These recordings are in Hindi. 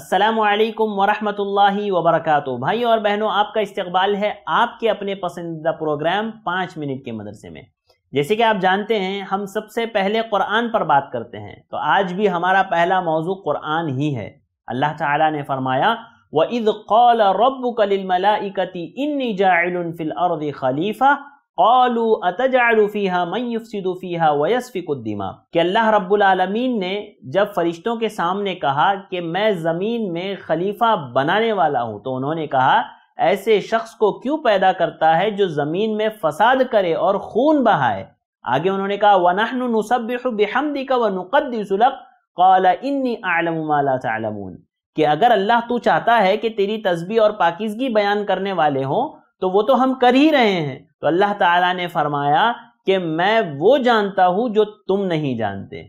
असलकम वरहमल वबरक भाई और बहनों आपका इस्तबाल है आपके अपने पसंदीदा प्रोग्राम पाँच मिनट के मदरसे में जैसे कि आप जानते हैं हम सबसे पहले कुरान पर बात करते हैं तो आज भी हमारा पहला मौजू कुरान ही है अल्लाह ताला ने फरमाया व इद कौल रब कलिमलाकती इन जाफिल खलीफ़ा अल्लाह रब्बुलमीन ने जब फरिश्तों के सामने कहा कि मैं ज़मीन में खलीफा बनाने वाला हूँ तो उन्होंने कहा ऐसे शख्स को क्यों पैदा करता है जो ज़मीन में फसाद करे और खून बहाए आगे उन्होंने कहा वनहन नसबहमदी का व नक़दसलक कि अगर अल्लाह तू चाहता है कि तेरी तस्बी और पाकिजगी बयान करने वाले हों तो वो तो हम कर ही रहे हैं तो अल्लाह ताला ने फरमाया कि मैं वो जानता हूँ जो तुम नहीं जानते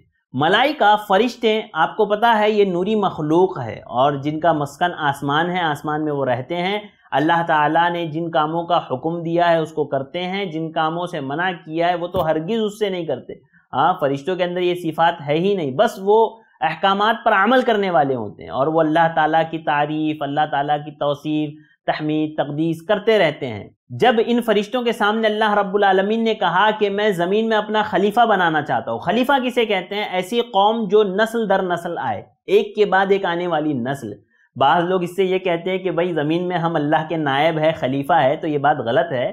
मलाइका फरिश्ते आपको पता है ये नूरी मखलूक है और जिनका मस्कन आसमान है आसमान में वो रहते हैं अल्लाह ताला ने जिन कामों का हुक्म दिया है उसको करते हैं जिन कामों से मना किया है वो तो हरगिज़ उससे नहीं करते हाँ फरिश्तों के अंदर ये सिफात है ही नहीं बस वो अहकाम पर अमल करने वाले होते हैं और वो अल्लाह ताला की तारीफ़ अल्लाह ताला की तोसीफ़ तहमीद तकदीस करते रहते हैं जब इन फरिश्तों के सामने अल्लाह रब्बुल ने कहा कि मैं ज़मीन में अपना खलीफा बनाना चाहता हूँ खलीफा किसे कहते हैं ऐसी कौम जो नस्ल दर नस्ल आए एक के बाद एक आने वाली नस्ल बाज़ लोग इससे ये कहते हैं कि भाई ज़मीन में हम अल्लाह के नायब है खलीफा है तो ये बात गलत है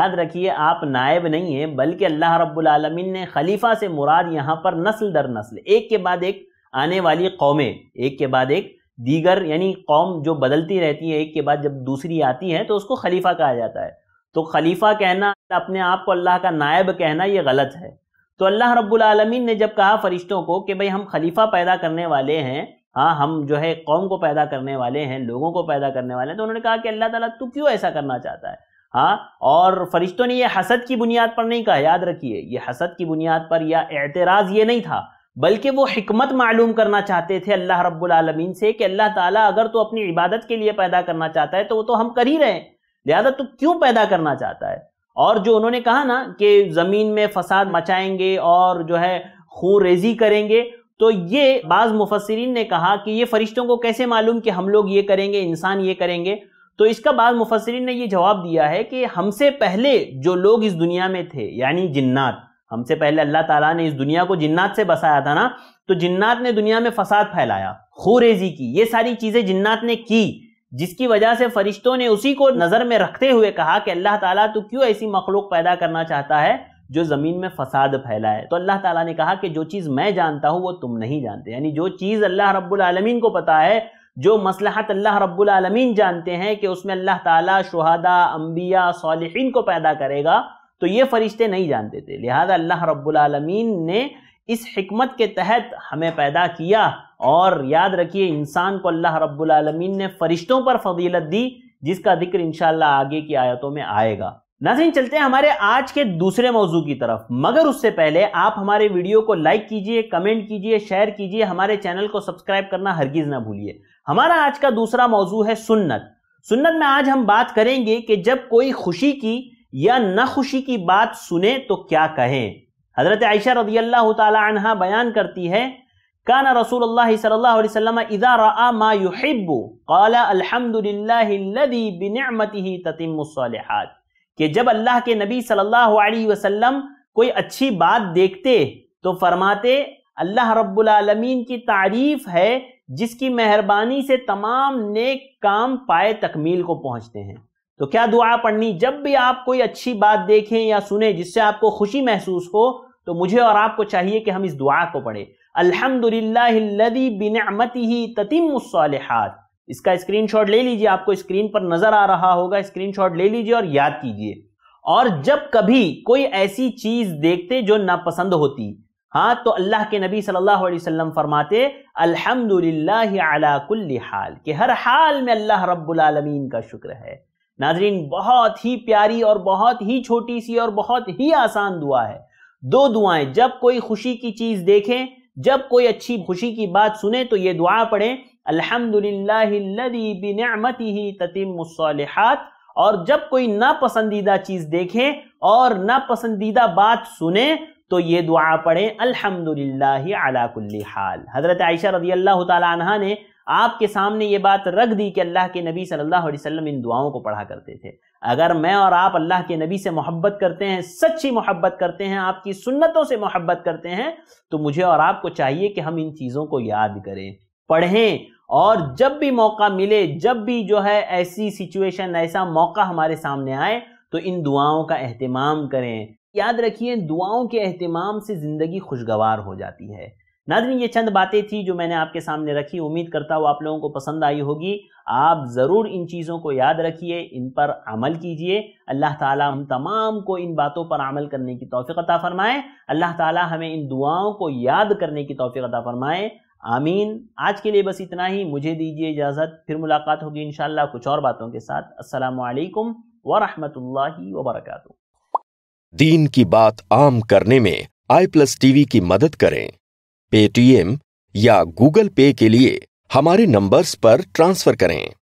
याद रखिए आप नायब नहीं हैं बल्कि अल्लाह रब्बुल रबालमीन ने खलीफा से मुराद यहाँ पर नस्ल दर नस्ल एक के बाद एक आने वाली कौमें एक के बाद एक दीगर यानी कौम जो बदलती रहती है एक के बाद जब दूसरी आती है तो उसको खलीफा कहा जाता है तो खलीफा कहना अपने आप को अल्लाह का नायब कहना ये गलत है तो अल्लाह रब्बुल आलमीन ने जब कहा फरिश्तों को कि भाई हम खलीफा पैदा करने वाले हैं हाँ हम जो है कौम को पैदा करने वाले हैं लोगों को पैदा करने वाले हैं तो उन्होंने कहा कि अल्लाह ताला तू क्यों ऐसा करना चाहता है हाँ और फरिश्तों ने ये हसद की बुनियाद पर नहीं कहा याद रखिए ये हसद की बुनियाद पर या एतराज़ ये नहीं था बल्कि वो हमत मालूम करना चाहते थे अल्लाह रब्बुल से कि अल्लाह ताला अगर तो अपनी इबादत के लिए पैदा करना चाहता है तो वो तो हम कर ही रहे हैं लिहाजा तो क्यों पैदा करना चाहता है और जो उन्होंने कहा ना कि ज़मीन में फसाद मचाएंगे और जो है खून रेजी करेंगे तो ये बाज़ मुफसरीन ने कहा कि ये फ़रिश्तों को कैसे मालूम कि हम लोग ये करेंगे इंसान ये करेंगे तो इसका बाज़ मुफसरीन ने ये जवाब दिया है कि हमसे पहले जो लोग इस दुनिया में थे यानी जिन्नात हमसे पहले अल्लाह ताला ने इस दुनिया को जिन्नात से बसाया था ना तो जिन्नात ने दुनिया में फसाद फैलाया खुरेजी की ये सारी चीज़ें जिन्नात ने की जिसकी वजह से फरिश्तों ने उसी को नज़र में रखते हुए कहा कि अल्लाह ताला तू क्यों ऐसी मखलूक पैदा करना चाहता है जो ज़मीन में फसाद फैलाए तो अल्लाह ताला ने कहा कि जो चीज़ मैं जानता हूँ वो तुम नहीं जानते यानी जो चीज़ अल्लाह रब्बुल आलमीन को पता है जो मसलहत अल्लाह रब्बुल आलमीन जानते हैं कि उसमें अल्लाह ताला शुहदा अम्बिया सालिहीन को पैदा करेगा तो ये फरिश्ते नहीं जानते थे लिहाजा अल्लाह रब्बुलमीन ने इस हमत के तहत हमें पैदा किया और याद रखिए इंसान को अल्लाह रब्बुलमीन ने फरिश्तों पर फजीलत दी जिसका जिक्र इनशाला आगे की आयतों में आएगा नाजिन चलते हैं हमारे आज के दूसरे मौजू की तरफ मगर उससे पहले आप हमारे वीडियो को लाइक कीजिए कमेंट कीजिए शेयर कीजिए हमारे चैनल को सब्सक्राइब करना हरगिज ना भूलिए हमारा आज का दूसरा मौजू है सुन्नत सुन्नत में आज हम बात करेंगे कि जब कोई खुशी की या न खुशी की बात सुने तो क्या कहें हजरत आयशा रदी अल्लाह तहा बयान करती है कान रसूल सल्लाम इदा रा मा बिनमती ही कि जब अल्लाह के नबी सल्लल्लाहु अलैहि वसल्लम कोई अच्छी बात देखते तो फरमाते अल्लाह रब्बुल की तारीफ है जिसकी मेहरबानी से तमाम नेक काम पाए तकमील को पहुंचते हैं तो क्या दुआ पढ़नी जब भी आप कोई अच्छी बात देखें या सुने जिससे आपको खुशी महसूस हो तो मुझे और आपको चाहिए कि हम इस दुआ को पढ़ें अल्हम्दुलिल्लाहिल्लज़ी बिनिअमतिही ततिमुस्सालिहात इसका स्क्रीनशॉट ले लीजिए आपको स्क्रीन पर नजर आ रहा होगा स्क्रीनशॉट ले लीजिए और याद कीजिए और जब कभी कोई ऐसी चीज देखते जो नापसंद होती हाँ तो अल्लाह के नबी सल्लल्लाहु अलैहि वसल्लम फरमाते अल्हम्दुलिल्लाह अला कुल्ली हाल कि हर हाल में अल्लाह रब्बुल आलमीन का शुक्र है नाजरीन बहुत ही प्यारी और बहुत ही छोटी सी और बहुत ही आसान दुआ है दो दुआएं जब कोई खुशी की चीज देखें जब कोई अच्छी खुशी की बात सुने तो ये दुआ पढ़ें अल्हम्दुलिल्लाहिल्लज़ी ततिमुस्सालिहात और जब कोई नापसंदीदा चीज देखें और नापसंदीदा बात सुने तो ये दुआ पढ़ें अल्हम्दुलिल्लाहि अला कुल्ली हाल हज़रत आयशा रदी अल्लाह तहा ने आपके सामने ये बात रख दी कि अल्लाह के नबी सल्लल्लाहु अलैहि वसल्लम इन दुआओं को पढ़ा करते थे अगर मैं और आप अल्लाह के नबी से मोहब्बत करते हैं सच्ची मोहब्बत करते हैं आपकी सुन्नतों से मोहब्बत करते हैं तो मुझे और आपको चाहिए कि हम इन चीज़ों को याद करें पढ़ें और जब भी मौका मिले जब भी जो है ऐसी सिचुएशन ऐसा मौका हमारे सामने आए तो इन दुआओं का अहतमाम करें याद रखिए दुआओं के अहतमाम से ज़िंदगी खुशगवार हो जाती है नाजरीन ये चंद बातें थी जो मैंने आपके सामने रखी उम्मीद करता हूँ आप लोगों को पसंद आई होगी आप ज़रूर इन चीज़ों को याद रखिए इन पर अमल कीजिए अल्लाह ताला हम तमाम को इन बातों पर अमल करने की तोफ़ी अता फ़रमाए अल्लाह ताला हमें इन दुआओं को याद करने की तोफ़ी अता फ़रमाए आमीन आज के लिए बस इतना ही मुझे दीजिए इजाज़त फिर मुलाकात होगी इन कुछ और बातों के साथ असलकम वरहमल वबरक दीन की बात आम करने में आई प्लस टीवी की मदद करें पेटीएम या गूगल पे के लिए हमारे नंबर्स पर ट्रांसफर करें